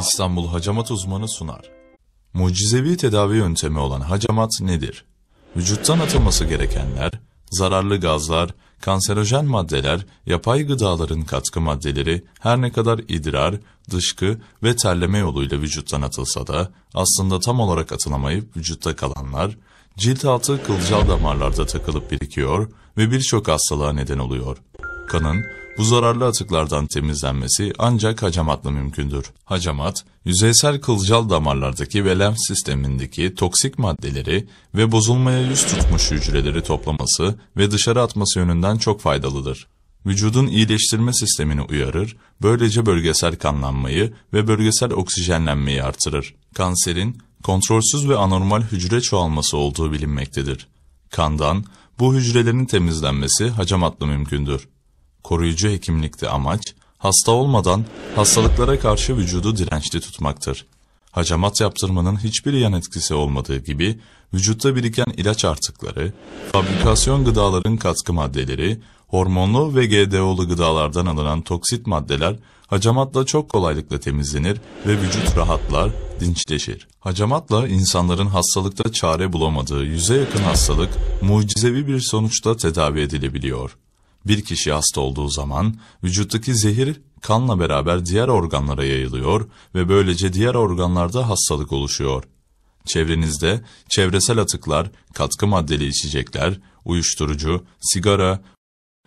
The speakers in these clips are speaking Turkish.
İstanbul Hacamat Uzmanı sunar. Mucizevi tedavi yöntemi olan hacamat nedir? Vücuttan atılması gerekenler, zararlı gazlar, kanserojen maddeler, yapay gıdaların katkı maddeleri her ne kadar idrar, dışkı ve terleme yoluyla vücuttan atılsa da aslında tam olarak atılamayıp vücutta kalanlar, cilt altı kılcal damarlarda takılıp birikiyor ve birçok hastalığa neden oluyor. Kanın bu zararlı atıklardan temizlenmesi ancak hacamatla mümkündür. Hacamat, yüzeysel kılcal damarlardaki ve lenf sistemindeki toksik maddeleri ve bozulmaya yüz tutmuş hücreleri toplaması ve dışarı atması yönünden çok faydalıdır. Vücudun iyileştirme sistemini uyarır, böylece bölgesel kanlanmayı ve bölgesel oksijenlenmeyi artırır. Kanserin kontrolsüz ve anormal hücre çoğalması olduğu bilinmektedir. Kandan bu hücrelerin temizlenmesi hacamatla mümkündür. Koruyucu hekimlikte amaç, hasta olmadan hastalıklara karşı vücudu dirençli tutmaktır. Hacamat yaptırmanın hiçbir yan etkisi olmadığı gibi, vücutta biriken ilaç artıkları, fabrikasyon gıdaların katkı maddeleri, hormonlu ve GDO'lu gıdalardan alınan toksit maddeler hacamatla çok kolaylıkla temizlenir ve vücut rahatlar, dinçleşir. Hacamatla insanların hastalıkta çare bulamadığı yüze yakın hastalık mucizevi bir sonuçta tedavi edilebiliyor. Bir kişi hasta olduğu zaman vücuttaki zehir kanla beraber diğer organlara yayılıyor ve böylece diğer organlarda hastalık oluşuyor. Çevrenizde çevresel atıklar, katkı maddeli içecekler, uyuşturucu, sigara,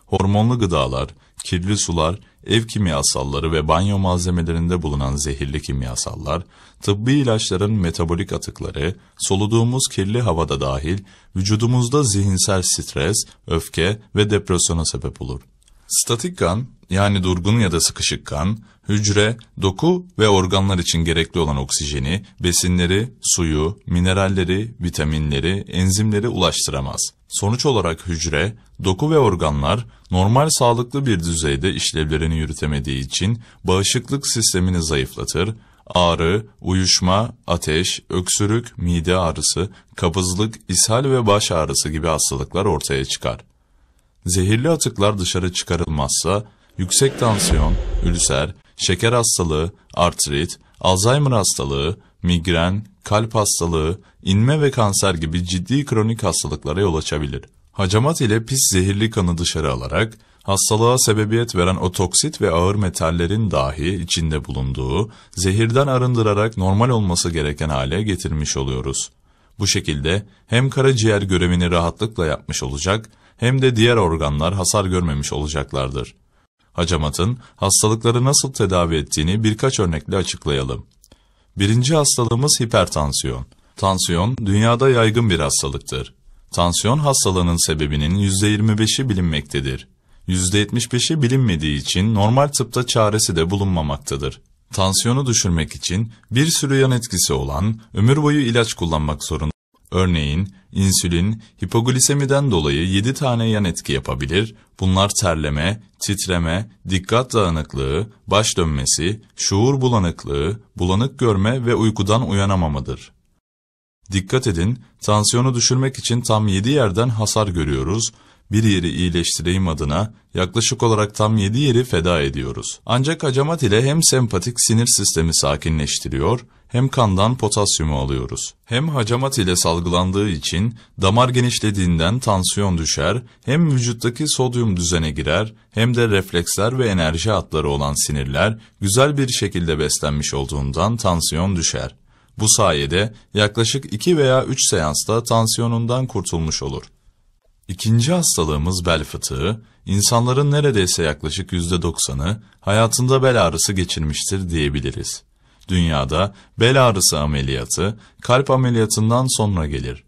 hormonlu gıdalar, kirli sular ev kimyasalları ve banyo malzemelerinde bulunan zehirli kimyasallar, tıbbi ilaçların metabolik atıkları, soluduğumuz kirli havada dahil vücudumuzda zihinsel stres, öfke ve depresyona sebep olur. Statik kan, yani durgun ya da sıkışık kan, hücre, doku ve organlar için gerekli olan oksijeni, besinleri, suyu, mineralleri, vitaminleri, enzimleri ulaştıramaz. Sonuç olarak hücre, doku ve organlar normal sağlıklı bir düzeyde işlevlerini yürütemediği için bağışıklık sistemini zayıflatır, ağrı, uyuşma, ateş, öksürük, mide ağrısı, kabızlık, ishal ve baş ağrısı gibi hastalıklar ortaya çıkar. Zehirli atıklar dışarı çıkarılmazsa yüksek tansiyon, ülser, şeker hastalığı, artrit, Alzheimer hastalığı, migren, kalp hastalığı, inme ve kanser gibi ciddi kronik hastalıklara yol açabilir. Hacamat ile pis zehirli kanı dışarı alarak hastalığa sebebiyet veren o toksit ve ağır metallerin dahi içinde bulunduğu, zehirden arındırarak normal olması gereken hale getirmiş oluyoruz. Bu şekilde hem karaciğer görevini rahatlıkla yapmış olacak hem de diğer organlar hasar görmemiş olacaklardır hacamatın hastalıkları nasıl tedavi ettiğini birkaç örnekle açıklayalım. Birinci hastalığımız hipertansiyon. Tansiyon dünyada yaygın bir hastalıktır. Tansiyon hastalığının sebebinin %25'i bilinmektedir. %75'i bilinmediği için normal tıpta çaresi de bulunmamaktadır. Tansiyonu düşürmek için bir sürü yan etkisi olan ömür boyu ilaç kullanmak zorunda Örneğin insülin hipoglisemiden dolayı 7 tane yan etki yapabilir. Bunlar terleme, titreme, dikkat dağınıklığı, baş dönmesi, şuur bulanıklığı, bulanık görme ve uykudan uyanamamadır. Dikkat edin, tansiyonu düşürmek için tam 7 yerden hasar görüyoruz bir yeri iyileştireyim adına yaklaşık olarak tam 7 yeri feda ediyoruz. Ancak hacamat ile hem sempatik sinir sistemi sakinleştiriyor hem kandan potasyumu alıyoruz. Hem hacamat ile salgılandığı için damar genişlediğinden tansiyon düşer, hem vücuttaki sodyum düzene girer, hem de refleksler ve enerji hatları olan sinirler güzel bir şekilde beslenmiş olduğundan tansiyon düşer. Bu sayede yaklaşık 2 veya 3 seansta tansiyonundan kurtulmuş olur. İkinci hastalığımız bel fıtığı. İnsanların neredeyse yaklaşık yüzde doksanı hayatında bel ağrısı geçirmiştir diyebiliriz. Dünyada bel ağrısı ameliyatı kalp ameliyatından sonra gelir.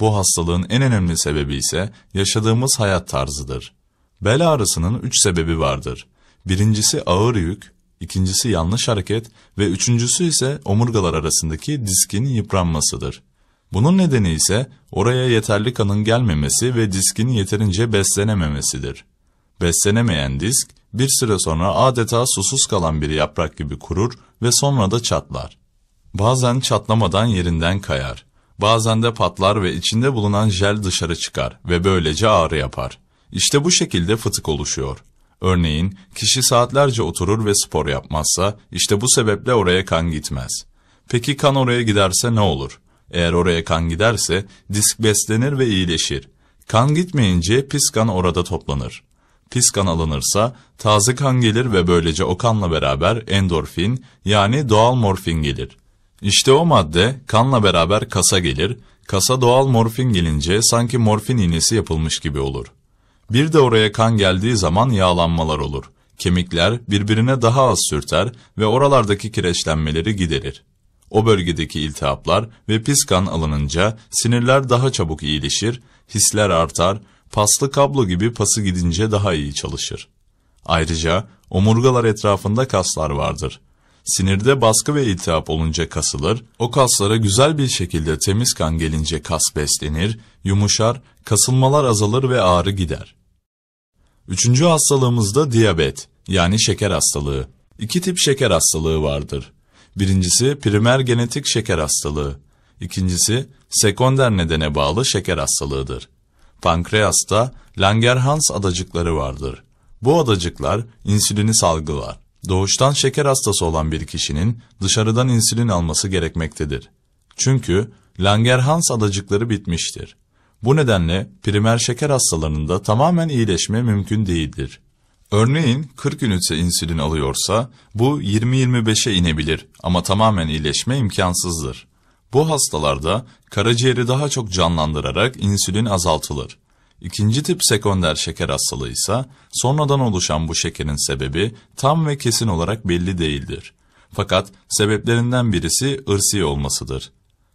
Bu hastalığın en önemli sebebi ise yaşadığımız hayat tarzıdır. Bel ağrısının üç sebebi vardır. Birincisi ağır yük, ikincisi yanlış hareket ve üçüncüsü ise omurgalar arasındaki diskin yıpranmasıdır. Bunun nedeni ise oraya yeterli kanın gelmemesi ve diskin yeterince beslenememesidir. Beslenemeyen disk bir süre sonra adeta susuz kalan bir yaprak gibi kurur ve sonra da çatlar. Bazen çatlamadan yerinden kayar. Bazen de patlar ve içinde bulunan jel dışarı çıkar ve böylece ağrı yapar. İşte bu şekilde fıtık oluşuyor. Örneğin kişi saatlerce oturur ve spor yapmazsa işte bu sebeple oraya kan gitmez. Peki kan oraya giderse ne olur? Eğer oraya kan giderse disk beslenir ve iyileşir. Kan gitmeyince pis kan orada toplanır. Pis kan alınırsa taze kan gelir ve böylece o kanla beraber endorfin yani doğal morfin gelir. İşte o madde kanla beraber kasa gelir, kasa doğal morfin gelince sanki morfin iğnesi yapılmış gibi olur. Bir de oraya kan geldiği zaman yağlanmalar olur. Kemikler birbirine daha az sürter ve oralardaki kireçlenmeleri giderir. O bölgedeki iltihaplar ve pis kan alınınca sinirler daha çabuk iyileşir, hisler artar, paslı kablo gibi pası gidince daha iyi çalışır. Ayrıca omurgalar etrafında kaslar vardır. Sinirde baskı ve iltihap olunca kasılır, o kaslara güzel bir şekilde temiz kan gelince kas beslenir, yumuşar, kasılmalar azalır ve ağrı gider. Üçüncü hastalığımız da diyabet yani şeker hastalığı. İki tip şeker hastalığı vardır. Birincisi primer genetik şeker hastalığı. İkincisi sekonder nedene bağlı şeker hastalığıdır. Pankreasta Langerhans adacıkları vardır. Bu adacıklar insülini salgılar. Doğuştan şeker hastası olan bir kişinin dışarıdan insülin alması gerekmektedir. Çünkü Langerhans adacıkları bitmiştir. Bu nedenle primer şeker hastalarında tamamen iyileşme mümkün değildir. Örneğin 40 ünite insülin alıyorsa bu 20-25'e inebilir ama tamamen iyileşme imkansızdır. Bu hastalarda karaciğeri daha çok canlandırarak insülin azaltılır. İkinci tip sekonder şeker hastalığı ise sonradan oluşan bu şekerin sebebi tam ve kesin olarak belli değildir. Fakat sebeplerinden birisi ırsi olmasıdır.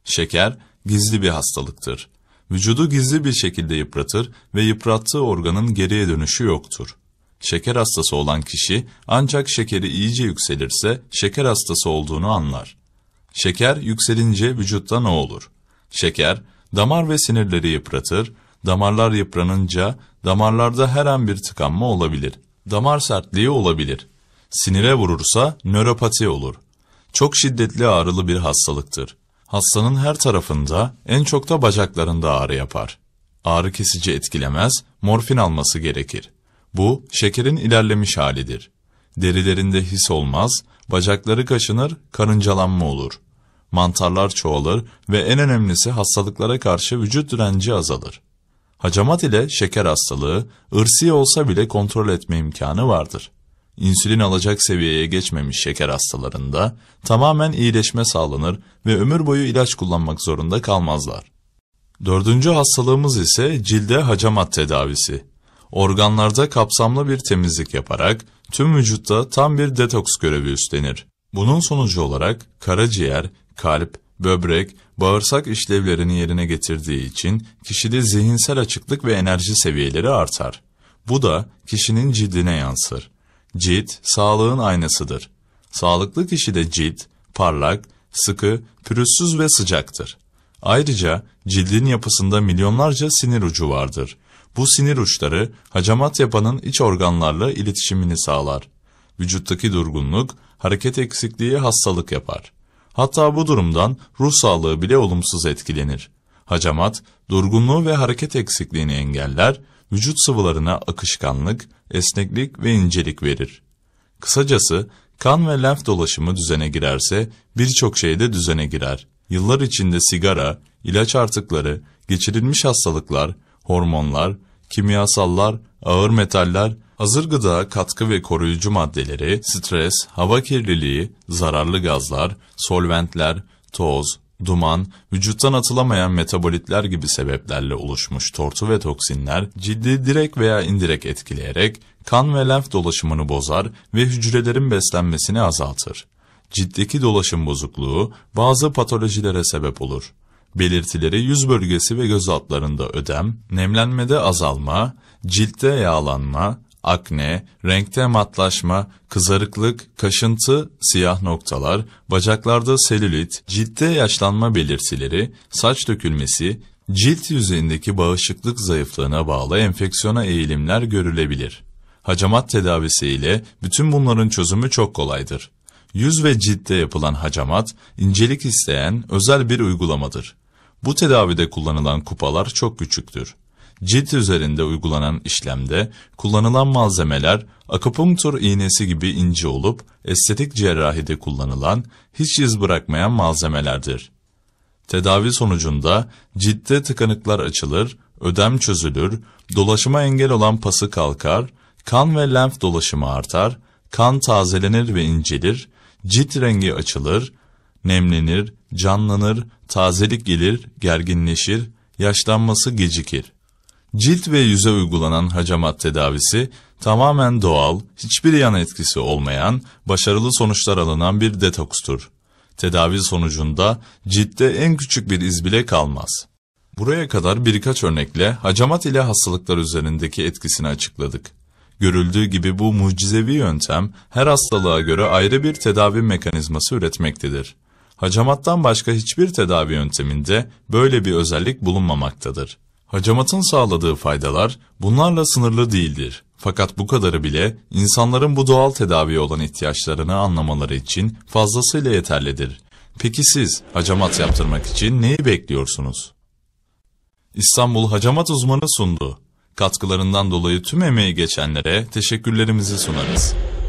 Şeker gizli bir hastalıktır. Vücudu gizli bir şekilde yıpratır ve yıprattığı organın geriye dönüşü yoktur. Şeker hastası olan kişi ancak şekeri iyice yükselirse şeker hastası olduğunu anlar. Şeker yükselince vücutta ne olur? Şeker damar ve sinirleri yıpratır, damarlar yıpranınca damarlarda her an bir tıkanma olabilir. Damar sertliği olabilir. Sinire vurursa nöropati olur. Çok şiddetli ağrılı bir hastalıktır. Hastanın her tarafında, en çok da bacaklarında ağrı yapar. Ağrı kesici etkilemez, morfin alması gerekir. Bu, şekerin ilerlemiş halidir. Derilerinde his olmaz, bacakları kaşınır, karıncalanma olur. Mantarlar çoğalır ve en önemlisi hastalıklara karşı vücut direnci azalır. Hacamat ile şeker hastalığı, ırsi olsa bile kontrol etme imkanı vardır. İnsülin alacak seviyeye geçmemiş şeker hastalarında tamamen iyileşme sağlanır ve ömür boyu ilaç kullanmak zorunda kalmazlar. Dördüncü hastalığımız ise cilde hacamat tedavisi organlarda kapsamlı bir temizlik yaparak tüm vücutta tam bir detoks görevi üstlenir. Bunun sonucu olarak karaciğer, kalp, böbrek, bağırsak işlevlerini yerine getirdiği için kişide zihinsel açıklık ve enerji seviyeleri artar. Bu da kişinin cildine yansır. Cilt, sağlığın aynasıdır. Sağlıklı kişide cilt, parlak, sıkı, pürüzsüz ve sıcaktır. Ayrıca cildin yapısında milyonlarca sinir ucu vardır. Bu sinir uçları hacamat yapanın iç organlarla iletişimini sağlar. Vücuttaki durgunluk, hareket eksikliği hastalık yapar. Hatta bu durumdan ruh sağlığı bile olumsuz etkilenir. Hacamat, durgunluğu ve hareket eksikliğini engeller, vücut sıvılarına akışkanlık, esneklik ve incelik verir. Kısacası, kan ve lenf dolaşımı düzene girerse birçok şey de düzene girer. Yıllar içinde sigara, ilaç artıkları, geçirilmiş hastalıklar, hormonlar, kimyasallar, ağır metaller, hazır gıda katkı ve koruyucu maddeleri, stres, hava kirliliği, zararlı gazlar, solventler, toz, duman, vücuttan atılamayan metabolitler gibi sebeplerle oluşmuş tortu ve toksinler ciddi direkt veya indirek etkileyerek kan ve lenf dolaşımını bozar ve hücrelerin beslenmesini azaltır. Ciddeki dolaşım bozukluğu bazı patolojilere sebep olur belirtileri yüz bölgesi ve göz altlarında ödem, nemlenmede azalma, ciltte yağlanma, akne, renkte matlaşma, kızarıklık, kaşıntı, siyah noktalar, bacaklarda selülit, ciltte yaşlanma belirtileri, saç dökülmesi, cilt yüzeyindeki bağışıklık zayıflığına bağlı enfeksiyona eğilimler görülebilir. Hacamat tedavisi ile bütün bunların çözümü çok kolaydır. Yüz ve ciltte yapılan hacamat, incelik isteyen özel bir uygulamadır. Bu tedavide kullanılan kupalar çok küçüktür. Cilt üzerinde uygulanan işlemde kullanılan malzemeler akupunktur iğnesi gibi ince olup estetik cerrahide kullanılan hiç iz bırakmayan malzemelerdir. Tedavi sonucunda ciltte tıkanıklar açılır, ödem çözülür, dolaşıma engel olan pası kalkar, kan ve lenf dolaşımı artar, kan tazelenir ve incelir, cilt rengi açılır, nemlenir, canlanır, tazelik gelir, gerginleşir, yaşlanması gecikir. Cilt ve yüze uygulanan hacamat tedavisi tamamen doğal, hiçbir yan etkisi olmayan, başarılı sonuçlar alınan bir detokstur. Tedavi sonucunda ciltte en küçük bir iz bile kalmaz. Buraya kadar birkaç örnekle hacamat ile hastalıklar üzerindeki etkisini açıkladık. Görüldüğü gibi bu mucizevi yöntem her hastalığa göre ayrı bir tedavi mekanizması üretmektedir. Hacamattan başka hiçbir tedavi yönteminde böyle bir özellik bulunmamaktadır. Hacamatın sağladığı faydalar bunlarla sınırlı değildir. Fakat bu kadarı bile insanların bu doğal tedaviye olan ihtiyaçlarını anlamaları için fazlasıyla yeterlidir. Peki siz hacamat yaptırmak için neyi bekliyorsunuz? İstanbul Hacamat Uzmanı sundu. Katkılarından dolayı tüm emeği geçenlere teşekkürlerimizi sunarız.